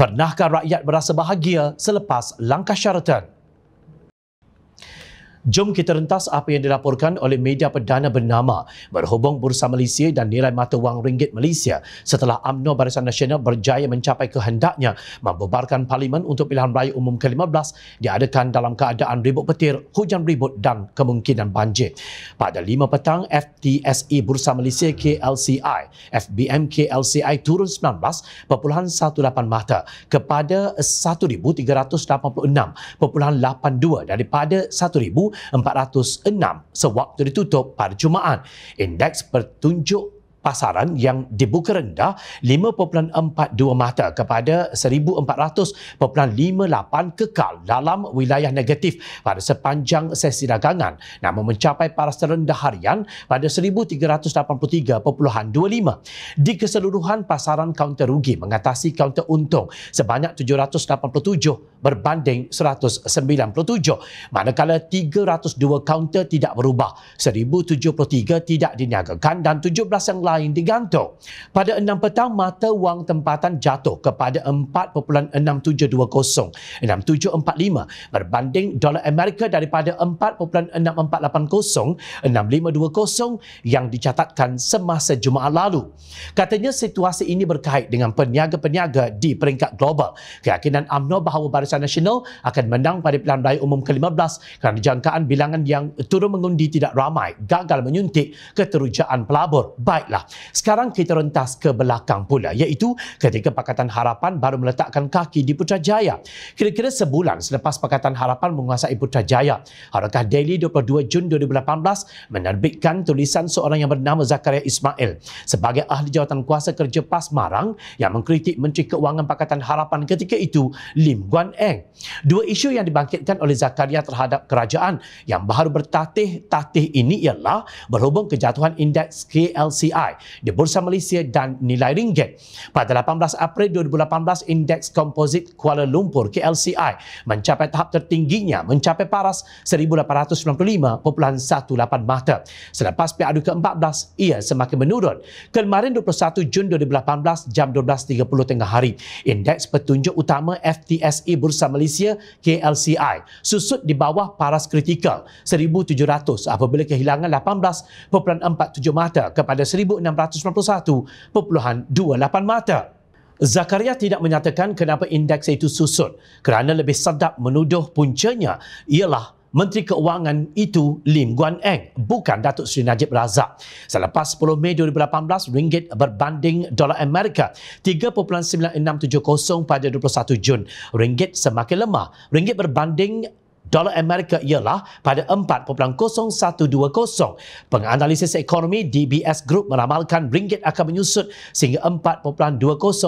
Pernahkah rakyat berasa bahagia selepas langkah syaratan? Jom kita rentas apa yang dilaporkan oleh media perdana bernama berhubung Bursa Malaysia dan nilai mata wang ringgit Malaysia setelah UMNO Barisan Nasional berjaya mencapai kehendaknya membubarkan Parlimen untuk pilihan raya umum ke-15 diadakan dalam keadaan ribut petir, hujan ribut dan kemungkinan banjir. Pada 5 petang, FTSE Bursa Malaysia KLCI, FBM KLCI turun 19.18 mata kepada 1,386.82 daripada 1,000 406 sewaktu ditutup pada Jumaat. Indeks pertunjuk pasaran yang dibuka rendah 5.42 mata kepada 1400.58 kekal dalam wilayah negatif pada sepanjang sesi dagangan namun mencapai paras terendah harian pada 1383.25 di keseluruhan pasaran kaunter rugi mengatasi kaunter untung sebanyak 787 berbanding 197 manakala 302 kaunter tidak berubah 1073 tidak diniagakan dan 17 yang lain digantung. Pada enam petang, mata wang tempatan jatuh kepada 4.6720, 6745 berbanding dolar Amerika daripada 4.6480, 6520 yang dicatatkan semasa Jumaat lalu. Katanya situasi ini berkait dengan peniaga-peniaga di peringkat global. Keyakinan UMNO bahawa Barisan Nasional akan menang pada pilihan raya umum ke-15 kerana jangkaan bilangan yang turun mengundi tidak ramai gagal menyuntik keterujaan pelabur. Baiklah rendah. Sekarang kita rentas ke belakang pula iaitu ketika Pakatan Harapan baru meletakkan kaki di Putrajaya. Kira-kira sebulan selepas Pakatan Harapan menguasai Putrajaya, Harakah Daily 22 Jun 2018 menerbitkan tulisan seorang yang bernama Zakaria Ismail sebagai ahli jawatan kuasa kerja PAS Marang yang mengkritik Menteri Keuangan Pakatan Harapan ketika itu Lim Guan Eng. Dua isu yang dibangkitkan oleh Zakaria terhadap kerajaan yang baru bertatih-tatih ini ialah berhubung kejatuhan indeks KLCI bernilai di Bursa Malaysia dan nilai ringgit. Pada 18 April 2018, indeks komposit Kuala Lumpur KLCI mencapai tahap tertingginya mencapai paras 1895.18 mata. Selepas PADU ke-14, ia semakin menurun. Kemarin 21 Jun 2018 jam 12.30 tengah hari, indeks petunjuk utama FTSE Bursa Malaysia KLCI susut di bawah paras kritikal 1700 apabila kehilangan 18.47 mata kepada 1,691.28 mata. Zakaria tidak menyatakan kenapa indeks itu susut kerana lebih sedap menuduh puncanya ialah Menteri Keuangan itu Lim Guan Eng, bukan Datuk Seri Najib Razak. Selepas 10 Mei 2018, ringgit berbanding dolar Amerika 3.9670 pada 21 Jun. Ringgit semakin lemah. Ringgit berbanding Dolar Amerika ialah pada 4.0120. Penganalisis ekonomi DBS Group meramalkan ringgit akan menyusut sehingga 4.20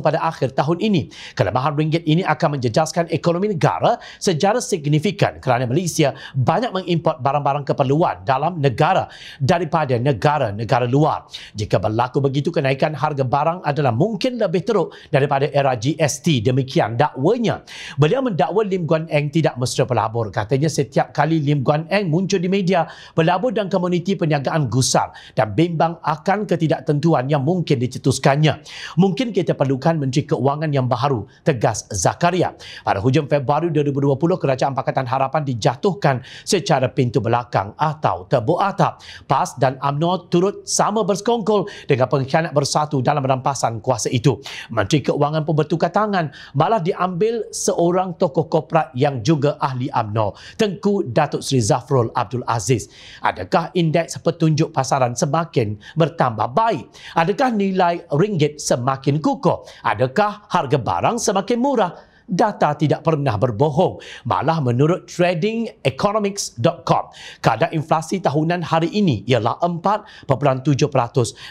pada akhir tahun ini. Kelemahan ringgit ini akan menjejaskan ekonomi negara secara signifikan kerana Malaysia banyak mengimport barang-barang keperluan dalam negara daripada negara-negara luar. Jika berlaku begitu, kenaikan harga barang adalah mungkin lebih teruk daripada era GST. Demikian dakwanya. Beliau mendakwa Lim Guan Eng tidak mesti pelabur kata Katanya setiap kali Lim Guan Eng muncul di media, pelabur dan komuniti perniagaan gusar dan bimbang akan ketidaktentuan yang mungkin dicetuskannya. Mungkin kita perlukan Menteri Keuangan yang baru, tegas Zakaria. Pada hujung Februari 2020, Kerajaan Pakatan Harapan dijatuhkan secara pintu belakang atau tebuk atap. PAS dan UMNO turut sama berskongkol dengan pengkhianat bersatu dalam rampasan kuasa itu. Menteri Keuangan pun bertukar tangan, malah diambil seorang tokoh korporat yang juga ahli UMNO. Tengku Datuk Seri Zafrul Abdul Aziz. Adakah indeks petunjuk pasaran semakin bertambah baik? Adakah nilai ringgit semakin kukuh? Adakah harga barang semakin murah? data tidak pernah berbohong. Malah menurut tradingeconomics.com, kadar inflasi tahunan hari ini ialah 4.7%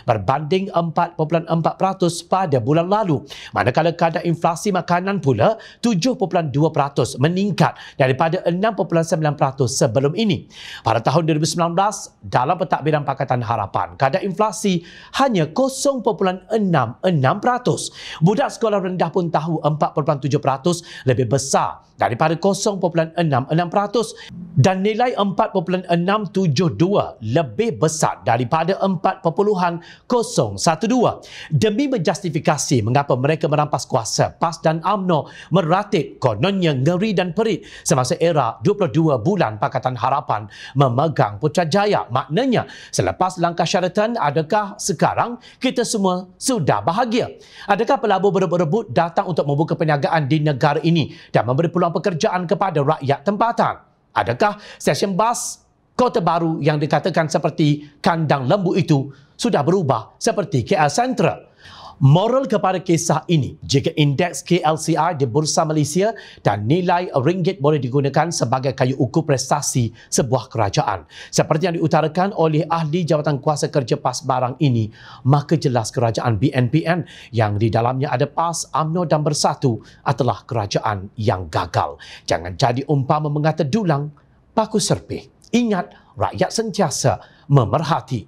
berbanding 4.4% pada bulan lalu. Manakala kadar inflasi makanan pula 7.2% meningkat daripada 6.9% sebelum ini. Pada tahun 2019, dalam pentadbiran Pakatan Harapan, kadar inflasi hanya 0.66%. Budak sekolah rendah pun tahu 4.7% 0.6% lebih besar daripada 0.66% dan nilai 4.672 lebih besar daripada 4.012. Demi menjustifikasi mengapa mereka merampas kuasa, PAS dan AMNO meratip kononnya ngeri dan perit semasa era 22 bulan Pakatan Harapan memegang Putrajaya. Maknanya, selepas langkah syaratan, adakah sekarang kita semua sudah bahagia? Adakah pelabur berebut-rebut datang untuk membuka perniagaan di negara negara ini dan memberi peluang pekerjaan kepada rakyat tempatan? Adakah stesen bas kota baru yang dikatakan seperti kandang lembu itu sudah berubah seperti KL Central? Moral kepada kisah ini, jika indeks KLCI di Bursa Malaysia dan nilai ringgit boleh digunakan sebagai kayu ukur prestasi sebuah kerajaan. Seperti yang diutarakan oleh ahli jawatan kuasa kerja PAS barang ini, maka jelas kerajaan BNPN yang di dalamnya ada PAS, UMNO dan Bersatu adalah kerajaan yang gagal. Jangan jadi umpama mengata dulang, paku serpih. Ingat, rakyat sentiasa memerhati.